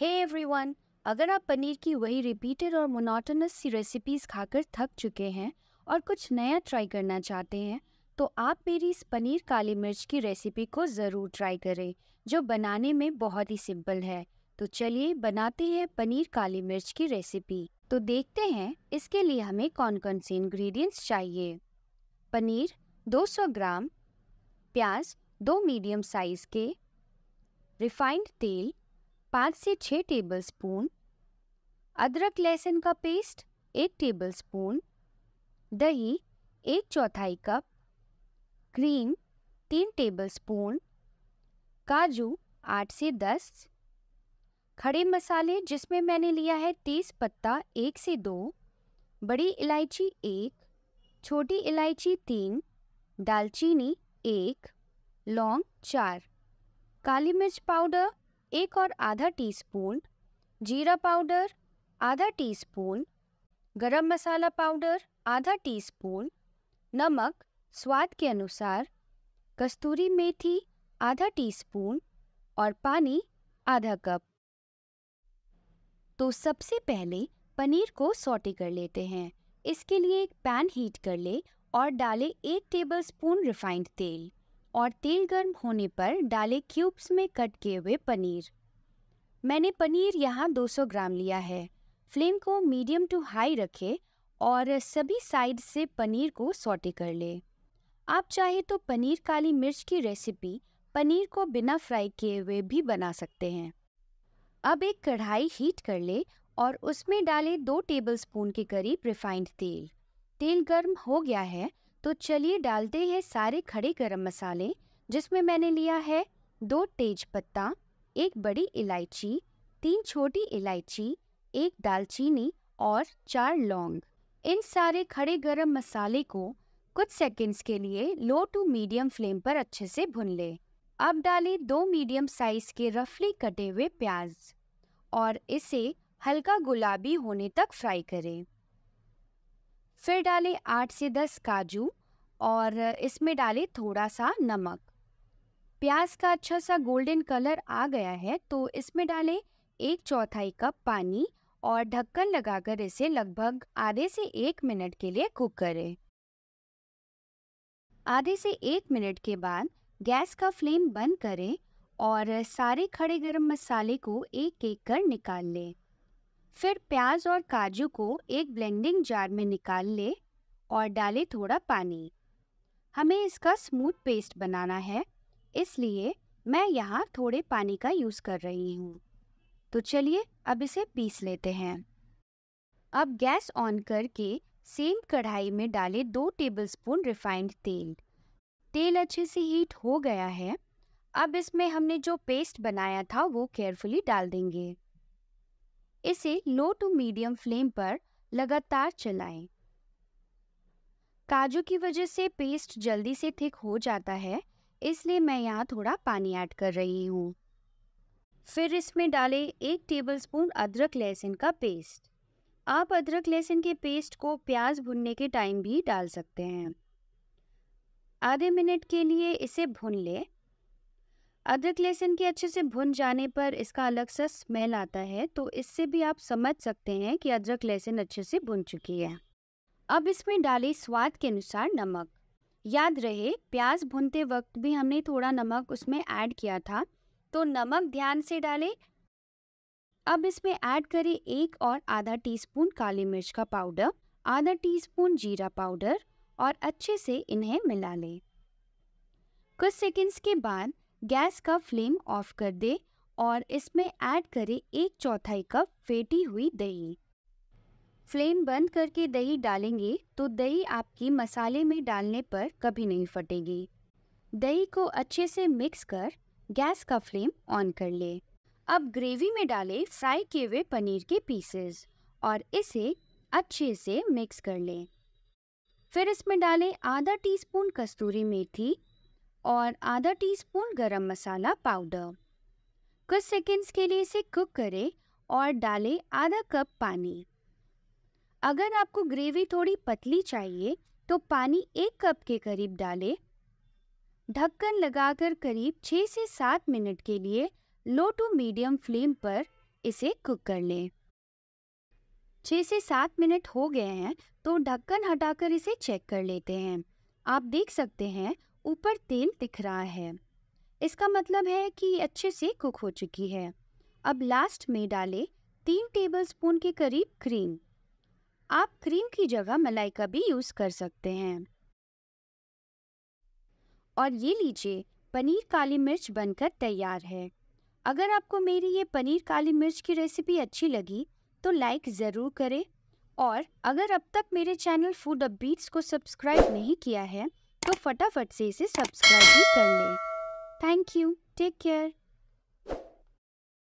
हे hey everyone अगर आप पनीर की वही रिपीटेड और मोनोटनस सी रेसिपीज़ खाकर थक चुके हैं और कुछ नया ट्राई करना चाहते हैं तो आप मेरी इस पनीर काली मिर्च की रेसिपी को ज़रूर ट्राई करें जो बनाने में बहुत ही सिंपल है तो चलिए बनाते हैं पनीर काली मिर्च की रेसिपी तो देखते हैं इसके लिए हमें कौन कौन से इंग्रेडिएंट्स चाहिए पनीर 200 ग्राम प्याज दो मीडियम साइज़ के रिफाइंड तेल पाँच से छः टेबल स्पून अदरक लहसुन का पेस्ट एक टेबल स्पून दही एक चौथाई कप क्रीम तीन टेबल स्पून काजू आठ से दस खड़े मसाले जिसमें मैंने लिया है तेज़ पत्ता एक से दो बड़ी इलायची एक छोटी इलायची तीन दालचीनी एक लौंग चार काली मिर्च पाउडर एक और आधा टीस्पून जीरा पाउडर आधा टीस्पून गरम मसाला पाउडर आधा टीस्पून नमक स्वाद के अनुसार कस्तूरी मेथी आधा टीस्पून और पानी आधा कप तो सबसे पहले पनीर को सॉटे कर लेते हैं इसके लिए एक पैन हीट कर ले और डालें एक टेबलस्पून रिफाइंड तेल और तेल गर्म होने पर डाले क्यूब्स में कट किए हुए पनीर मैंने पनीर यहाँ 200 ग्राम लिया है फ्लेम को मीडियम टू हाई रखें और सभी साइड से पनीर को सॉटे कर लें आप चाहे तो पनीर काली मिर्च की रेसिपी पनीर को बिना फ्राई किए हुए भी बना सकते हैं अब एक कढ़ाई हीट कर ले और उसमें डालें दो टेबलस्पून के करीब रिफाइंड तेल तेल गर्म हो गया है तो चलिए डालते हैं सारे खड़े गरम मसाले जिसमें मैंने लिया है दो तेज पत्ता एक बड़ी इलायची तीन छोटी इलायची एक दालचीनी और चार लौंग इन सारे खड़े गरम मसाले को कुछ सेकंड्स के लिए लो टू मीडियम फ्लेम पर अच्छे से भुन ले अब डाले दो मीडियम साइज के रफली कटे हुए प्याज और इसे हल्का गुलाबी होने तक फ्राई करें फिर डालें आठ से दस काजू और इसमें डालें थोड़ा सा नमक प्याज का अच्छा सा गोल्डन कलर आ गया है तो इसमें डालें एक चौथाई कप पानी और ढक्कन लगाकर इसे लगभग आधे से एक मिनट के लिए कुक करें आधे से एक मिनट के बाद गैस का फ्लेम बंद करें और सारे खड़े गरम मसाले को एक एक कर निकाल लें फिर प्याज और काजू को एक ब्लेंडिंग जार में निकाल ले और डाले थोड़ा पानी हमें इसका स्मूथ पेस्ट बनाना है इसलिए मैं यहाँ थोड़े पानी का यूज़ कर रही हूँ तो चलिए अब इसे पीस लेते हैं अब गैस ऑन करके सेम कढ़ाई में डाले दो टेबलस्पून रिफाइंड तेल तेल अच्छे से हीट हो गया है अब इसमें हमने जो पेस्ट बनाया था वो केयरफुली डाल देंगे इसे लो टू मीडियम फ्लेम पर लगातार चलाएं। काजू की वजह से पेस्ट जल्दी से थिक हो जाता है इसलिए मैं यहाँ थोड़ा पानी ऐड कर रही हूँ फिर इसमें डालें एक टेबलस्पून अदरक लहसुन का पेस्ट आप अदरक लहसुन के पेस्ट को प्याज भुनने के टाइम भी डाल सकते हैं आधे मिनट के लिए इसे भुन लें अदरक लहसुन के अच्छे से भुन जाने पर इसका अलग सा स्मेल आता है तो इससे भी आप समझ सकते हैं कि अदरक लहसुन अच्छे से भुन चुकी है अब इसमें डालें स्वाद के अनुसार नमक याद रहे प्याज भुनते वक्त भी हमने थोड़ा नमक उसमें ऐड किया था तो नमक ध्यान से डालें अब इसमें ऐड करें एक और आधा टीस्पून काली मिर्च का पाउडर आधा टीस्पून जीरा पाउडर और अच्छे से इन्हें मिला लें कुछ सेकंड्स के बाद गैस का फ्लेम ऑफ कर दे और इसमें ऐड करें एक चौथाई कप फेटी हुई दही फ्लेम बंद करके दही डालेंगे तो दही आपकी मसाले में डालने पर कभी नहीं फटेगी दही को अच्छे से मिक्स कर गैस का फ्लेम ऑन कर ले अब ग्रेवी में डालें फ्राई किए हुए पनीर के पीसेस और इसे अच्छे से मिक्स कर लें फिर इसमें डालें आधा टीस्पून कस्तूरी मेथी और आधा टीस्पून गरम मसाला पाउडर कुछ सेकंड्स के लिए इसे कुक करें और डालें आधा कप पानी अगर आपको ग्रेवी थोड़ी पतली चाहिए तो पानी एक कप के करीब डालें ढक्कन लगाकर करीब छः से सात मिनट के लिए लो टू मीडियम फ्लेम पर इसे कुक कर लें छः से सात मिनट हो गए हैं तो ढक्कन हटाकर इसे चेक कर लेते हैं आप देख सकते हैं ऊपर तेल दिख रहा है इसका मतलब है कि अच्छे से कुक हो चुकी है अब लास्ट में डालें तीन टेबलस्पून के करीब क्रीम आप क्रीम की जगह मलाई का भी यूज़ कर सकते हैं और ये लीजिए पनीर काली मिर्च बनकर तैयार है अगर आपको मेरी ये पनीर काली मिर्च की रेसिपी अच्छी लगी तो लाइक ज़रूर करें और अगर अब तक मेरे चैनल फूड अपबीट्स को सब्सक्राइब नहीं किया है तो फटाफट से इसे सब्सक्राइब भी कर लें थैंक यू टेक केयर